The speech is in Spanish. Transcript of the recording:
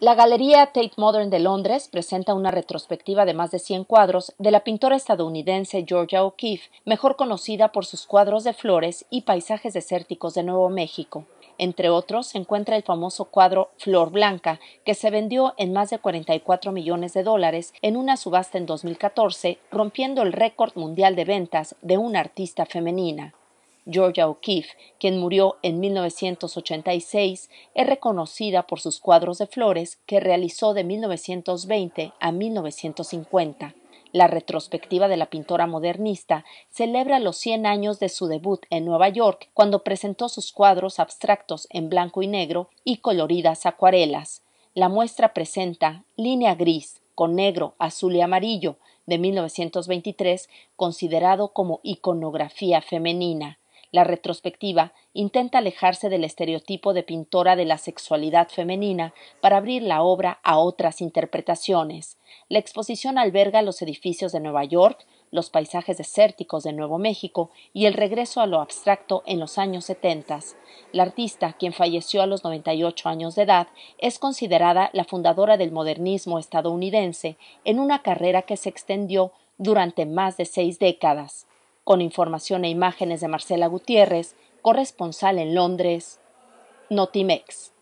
La Galería Tate Modern de Londres presenta una retrospectiva de más de 100 cuadros de la pintora estadounidense Georgia O'Keeffe, mejor conocida por sus cuadros de flores y paisajes desérticos de Nuevo México. Entre otros se encuentra el famoso cuadro Flor Blanca, que se vendió en más de 44 millones de dólares en una subasta en 2014, rompiendo el récord mundial de ventas de una artista femenina. Georgia O'Keeffe, quien murió en 1986, es reconocida por sus cuadros de flores que realizó de 1920 a 1950. La retrospectiva de la pintora modernista celebra los 100 años de su debut en Nueva York, cuando presentó sus cuadros abstractos en blanco y negro y coloridas acuarelas. La muestra presenta Línea Gris, con negro, azul y amarillo, de 1923, considerado como iconografía femenina. La retrospectiva intenta alejarse del estereotipo de pintora de la sexualidad femenina para abrir la obra a otras interpretaciones. La exposición alberga los edificios de Nueva York, los paisajes desérticos de Nuevo México y el regreso a lo abstracto en los años 70. La artista, quien falleció a los 98 años de edad, es considerada la fundadora del modernismo estadounidense en una carrera que se extendió durante más de seis décadas con información e imágenes de Marcela Gutiérrez, corresponsal en Londres, Notimex.